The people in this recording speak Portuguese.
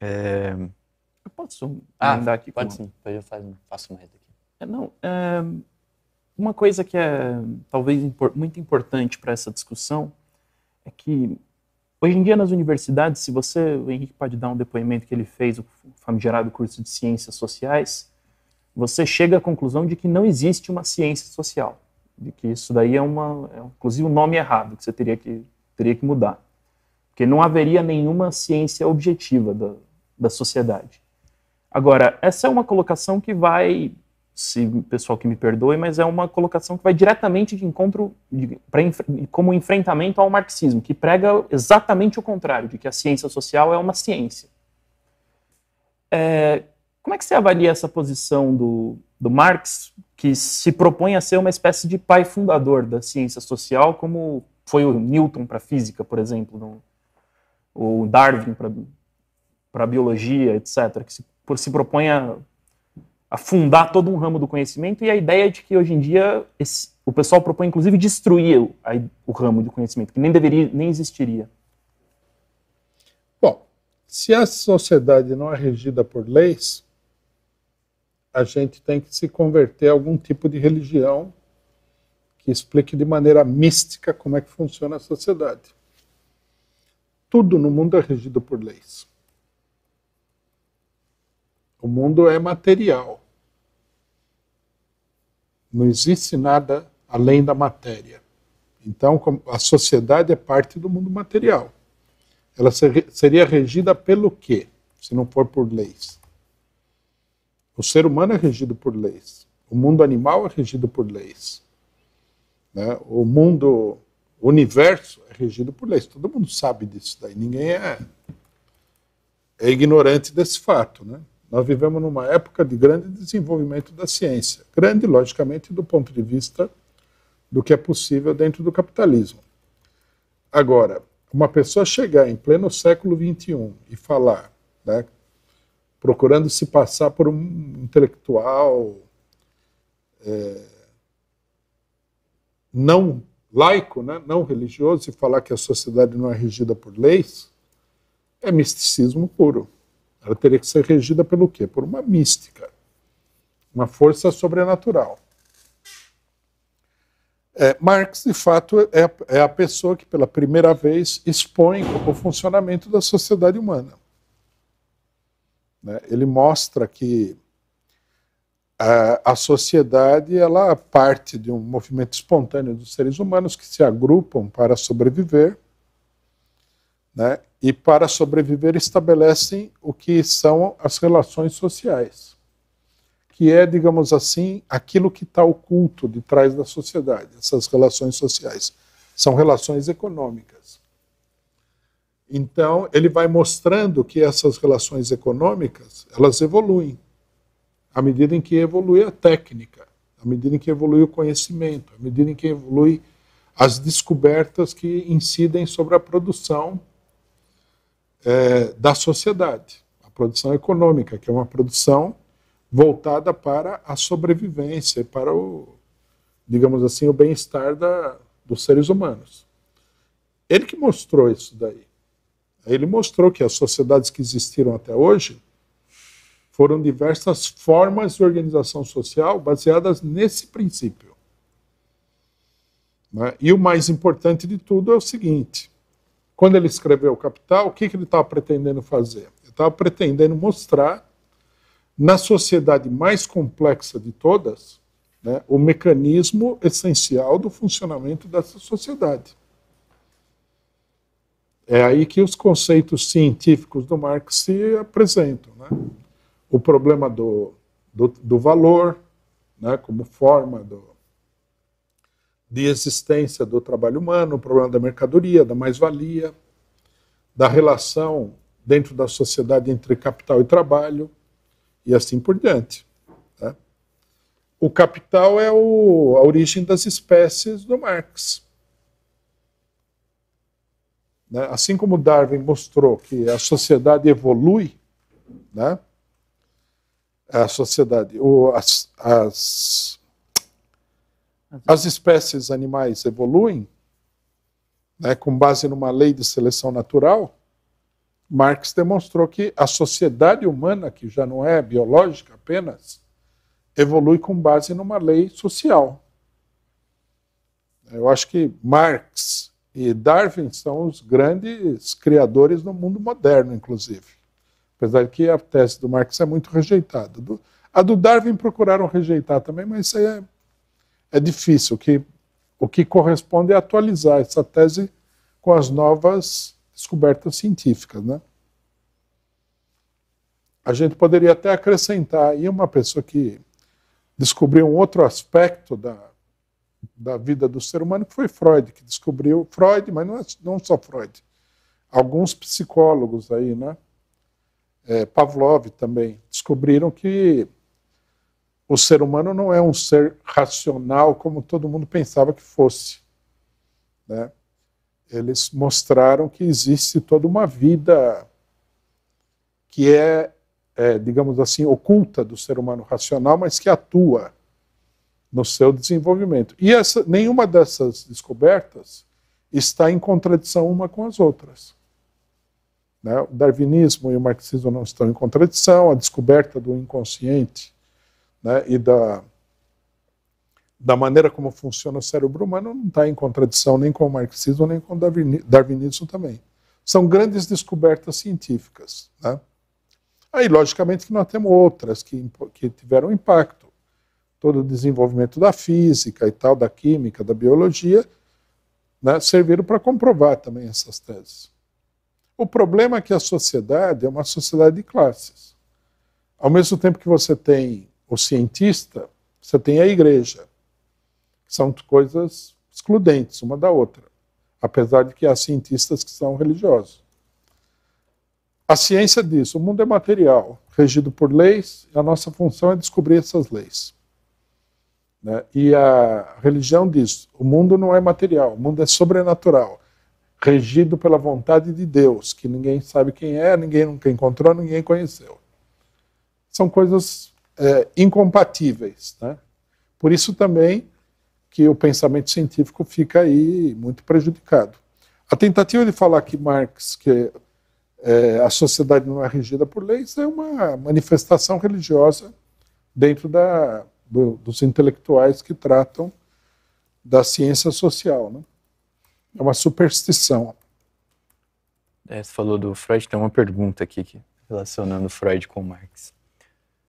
É... Eu posso ah, aqui pode com... sim, depois eu faço, faço mais aqui. É, não, é... uma coisa que é talvez impor... muito importante para essa discussão é que hoje em dia nas universidades, se você, o Henrique pode dar um depoimento que ele fez, o famigerado curso de Ciências Sociais, você chega à conclusão de que não existe uma ciência social, de que isso daí é uma, é, inclusive um nome errado que você teria que teria que mudar, porque não haveria nenhuma ciência objetiva da, da sociedade. Agora, essa é uma colocação que vai, se pessoal que me perdoe, mas é uma colocação que vai diretamente de encontro, de, pra, como enfrentamento ao marxismo, que prega exatamente o contrário, de que a ciência social é uma ciência. É, como é que você avalia essa posição do, do Marx, que se propõe a ser uma espécie de pai fundador da ciência social, como foi o Newton para a física, por exemplo, no, ou Darwin para para a biologia, etc., que se, por, se propõe a, a, fundar todo um ramo do conhecimento e a ideia é de que hoje em dia esse, o pessoal propõe, inclusive, destruir o, a, o ramo do conhecimento, que nem deveria, nem existiria. Bom, se a sociedade não é regida por leis, a gente tem que se converter a algum tipo de religião que explique de maneira mística como é que funciona a sociedade. Tudo no mundo é regido por leis. O mundo é material. Não existe nada além da matéria. Então, a sociedade é parte do mundo material. Ela seria regida pelo quê, se não for por leis? O ser humano é regido por leis. O mundo animal é regido por leis. Né? O mundo, o universo é regido por leis. Todo mundo sabe disso daí. Ninguém é, é ignorante desse fato, né? Nós vivemos numa época de grande desenvolvimento da ciência, grande, logicamente, do ponto de vista do que é possível dentro do capitalismo. Agora, uma pessoa chegar em pleno século XXI e falar, né, procurando se passar por um intelectual é, não laico, né, não religioso, e falar que a sociedade não é regida por leis, é misticismo puro. Ela teria que ser regida pelo quê? Por uma mística, uma força sobrenatural. É, Marx, de fato, é, é a pessoa que pela primeira vez expõe o funcionamento da sociedade humana. Né? Ele mostra que a, a sociedade ela parte de um movimento espontâneo dos seres humanos que se agrupam para sobreviver né? e para sobreviver estabelecem o que são as relações sociais, que é, digamos assim, aquilo que está oculto de trás da sociedade. Essas relações sociais são relações econômicas. Então ele vai mostrando que essas relações econômicas elas evoluem à medida em que evolui a técnica, à medida em que evolui o conhecimento, à medida em que evolui as descobertas que incidem sobre a produção é, da sociedade, a produção econômica, que é uma produção voltada para a sobrevivência, para o, digamos assim, o bem-estar dos seres humanos. Ele que mostrou isso daí. Ele mostrou que as sociedades que existiram até hoje foram diversas formas de organização social baseadas nesse princípio. Né? E o mais importante de tudo é o seguinte: quando ele escreveu O Capital, o que, que ele estava pretendendo fazer? Ele estava pretendendo mostrar, na sociedade mais complexa de todas, né, o mecanismo essencial do funcionamento dessa sociedade. É aí que os conceitos científicos do Marx se apresentam. Né? O problema do, do, do valor, né, como forma do, de existência do trabalho humano, o problema da mercadoria, da mais-valia, da relação dentro da sociedade entre capital e trabalho e assim por diante. Né? O capital é o, a origem das espécies do Marx. Né? Assim como Darwin mostrou que a sociedade evolui, né? a sociedade, o, as, as as espécies animais evoluem né, com base numa lei de seleção natural. Marx demonstrou que a sociedade humana, que já não é biológica apenas, evolui com base numa lei social. Eu acho que Marx e Darwin são os grandes criadores do mundo moderno, inclusive. Apesar de que a tese do Marx é muito rejeitada. A do Darwin procuraram rejeitar também, mas isso aí é é difícil. O que, o que corresponde é atualizar essa tese com as novas descobertas científicas. Né? A gente poderia até acrescentar aí uma pessoa que descobriu um outro aspecto da, da vida do ser humano, que foi Freud, que descobriu. Freud, mas não, é, não só Freud. Alguns psicólogos aí, né? É, Pavlov também, descobriram que o ser humano não é um ser racional como todo mundo pensava que fosse. Né? Eles mostraram que existe toda uma vida que é, é, digamos assim, oculta do ser humano racional, mas que atua no seu desenvolvimento. E essa, nenhuma dessas descobertas está em contradição uma com as outras. Né? O darwinismo e o marxismo não estão em contradição, a descoberta do inconsciente né, e da, da maneira como funciona o cérebro humano não está em contradição nem com o marxismo, nem com o darwinismo também. São grandes descobertas científicas. Né? Aí, logicamente, que nós temos outras que, que tiveram impacto. Todo o desenvolvimento da física e tal, da química, da biologia, né, serviram para comprovar também essas teses. O problema é que a sociedade é uma sociedade de classes. Ao mesmo tempo que você tem o cientista, você tem a igreja. São coisas excludentes uma da outra, apesar de que há cientistas que são religiosos. A ciência diz: o mundo é material, regido por leis, e a nossa função é descobrir essas leis. Né? E a religião diz: o mundo não é material, o mundo é sobrenatural, regido pela vontade de Deus, que ninguém sabe quem é, ninguém nunca encontrou, ninguém conheceu. São coisas eh, incompatíveis. Né? Por isso também que o pensamento científico fica aí muito prejudicado. A tentativa de falar que Marx, que é, a sociedade não é regida por leis, é uma manifestação religiosa dentro da, do, dos intelectuais que tratam da ciência social. Né? É uma superstição. É, você falou do Freud, tem uma pergunta aqui que, relacionando Freud com Marx.